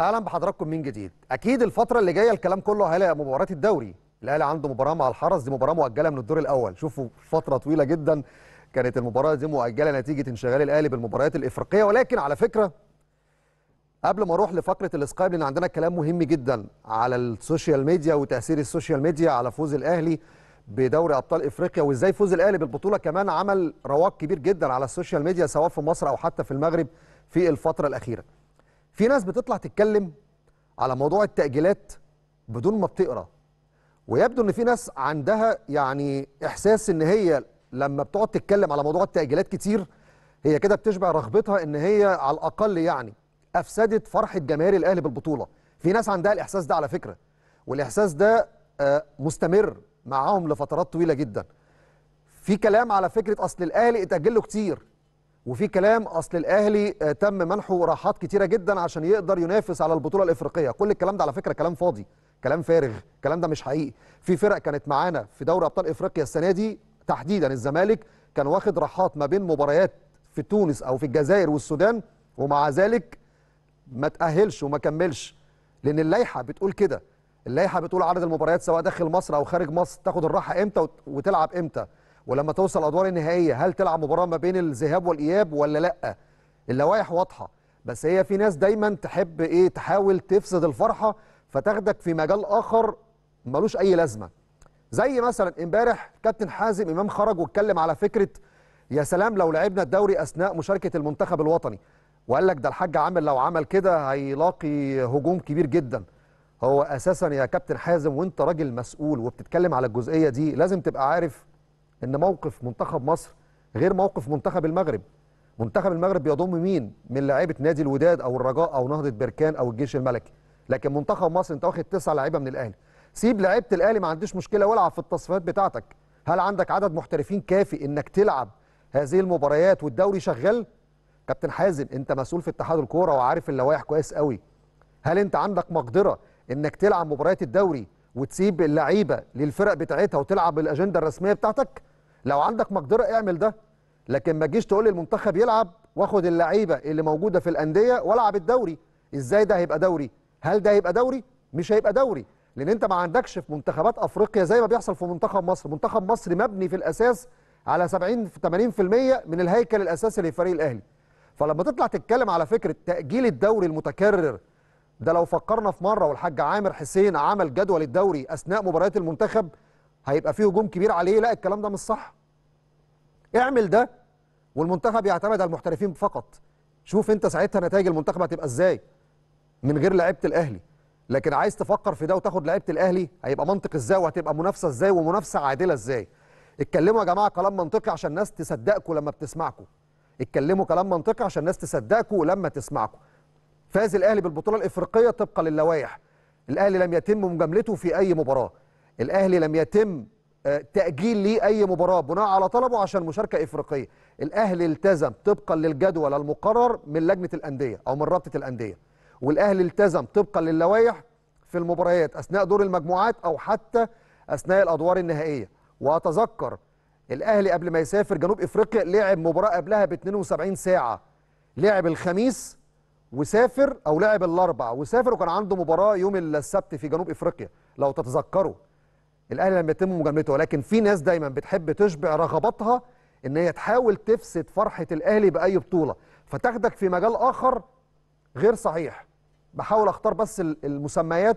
اهلا بحضراتكم من جديد اكيد الفتره اللي جايه الكلام كله على مباراه الدوري الاهلي عنده مباراه مع الحرس دي مباراه مؤجله من الدور الاول شوفوا فتره طويله جدا كانت المباراه دي مؤجله نتيجه انشغال الاهلي بالمباريات الافريقيه ولكن على فكره قبل ما اروح لفقره الاسقايب لان عندنا كلام مهم جدا على السوشيال ميديا وتاثير السوشيال ميديا على فوز الاهلي بدوري ابطال افريقيا وازاي فوز الاهلي بالبطوله كمان عمل رواج كبير جدا على السوشيال ميديا سواء في مصر او حتى في المغرب في الفتره الاخيره في ناس بتطلع تتكلم على موضوع التأجيلات بدون ما بتقرا ويبدو ان في ناس عندها يعني احساس ان هي لما بتقعد تتكلم على موضوع التأجيلات كتير هي كده بتشبع رغبتها ان هي على الاقل يعني افسدت فرحه جماهير الاهلي بالبطوله في ناس عندها الاحساس ده على فكره والاحساس ده آه، مستمر معاهم لفترات طويله جدا في كلام على فكره اصل الاهلي اتاجل له كتير وفي كلام اصل الاهلي آه، تم منحه راحات كتيره جدا عشان يقدر ينافس على البطوله الافريقيه كل الكلام ده على فكره كلام فاضي كلام فارغ الكلام ده مش حقيقي في فرق كانت معانا في دوري ابطال افريقيا السنه دي تحديدا الزمالك كان واخد راحات ما بين مباريات في تونس او في الجزائر والسودان ومع ذلك ما تاهلش وما كملش لان اللائحه بتقول كده اللائحه بتقول عدد المباريات سواء داخل مصر او خارج مصر تاخد الراحه امتى وتلعب امتى ولما توصل الادوار النهائيه هل تلعب مباراه ما بين الذهاب والاياب ولا لا اللوائح واضحه بس هي في ناس دايما تحب ايه تحاول تفسد الفرحه فتاخدك في مجال اخر ملوش اي لازمه زي مثلا امبارح كابتن حازم امام خرج واتكلم على فكره يا سلام لو لعبنا الدوري اثناء مشاركه المنتخب الوطني وقال لك ده الحاج عامل لو عمل كده هيلاقي هجوم كبير جدا هو اساسا يا كابتن حازم وانت راجل مسؤول وبتتكلم على الجزئيه دي لازم تبقى عارف ان موقف منتخب مصر غير موقف منتخب المغرب منتخب المغرب بيضم مين من لعيبه نادي الوداد او الرجاء او نهضه بركان او الجيش الملكي لكن منتخب مصر انت واخد تسعه لعيبه من الاهلي سيب لعيبه الاهلي ما عنديش مشكله والعب في التصفيات بتاعتك هل عندك عدد محترفين كافي انك تلعب هذه المباريات والدوري شغال كابتن حازم انت مسؤول في اتحاد الكوره وعارف اللوائح كويس قوي هل انت عندك مقدره انك تلعب مباريات الدوري وتسيب اللعيبه للفرق بتاعتها وتلعب الاجنده الرسميه بتاعتك لو عندك مقدره اعمل ده لكن ما تجيش تقول لي المنتخب يلعب واخد اللعيبه اللي موجوده في الانديه والعب الدوري ازاي ده هيبقى دوري هل ده هيبقى دوري مش هيبقى دوري لان انت ما عندكش في منتخبات افريقيا زي ما بيحصل في منتخب مصر منتخب مصر مبني في الاساس على 70 80% من الهيكل الاساسي للفريق الاهلي فلما تطلع تتكلم على فكره تاجيل الدوري المتكرر ده لو فكرنا في مره والحاج عامر حسين عمل جدول الدوري اثناء مباريات المنتخب هيبقى فيه هجوم كبير عليه لا الكلام ده مش صح اعمل ده والمنتخب يعتمد على المحترفين فقط شوف انت ساعتها نتائج المنتخب هتبقى ازاي من غير لعيبه الاهلي لكن عايز تفكر في ده وتاخد لعيبه الاهلي هيبقى منطق ازاي وهتبقى منافسه ازاي ومنافسه عادله ازاي اتكلموا يا جماعه كلام منطقي عشان الناس تصدقكم لما بتسمعكم اتكلموا كلام منطقي عشان الناس تصدقكم لما تسمعكم فاز الاهلي بالبطوله الافريقيه طبقا للوائح الاهلي لم يتم مجاملته في اي مباراه الاهلي لم يتم آه، تاجيل ليه اي مباراه بناء على طلبه عشان مشاركه افريقيه الاهلي التزم طبقا للجدول المقرر من لجنه الانديه او من رابطه الانديه والاهلي التزم طبقا للوائح في المباريات اثناء دور المجموعات او حتى اثناء الادوار النهائيه واتذكر الاهلي قبل ما يسافر جنوب افريقيا لعب مباراه قبلها ب 72 ساعه لعب الخميس وسافر او لعب الاربع وسافر وكان عنده مباراه يوم السبت في جنوب افريقيا لو تتذكروا الاهلي لم يتم مجاملته ولكن في ناس دايما بتحب تشبع رغباتها ان هي تحاول تفسد فرحه الاهلي باي بطوله فتاخدك في مجال اخر غير صحيح بحاول اختار بس المسميات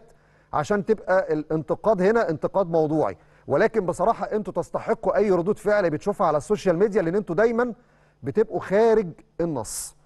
عشان تبقى الانتقاد هنا انتقاد موضوعي ولكن بصراحه انتوا تستحقوا اي ردود فعل بتشوفها على السوشيال ميديا لان انتوا دايما بتبقوا خارج النص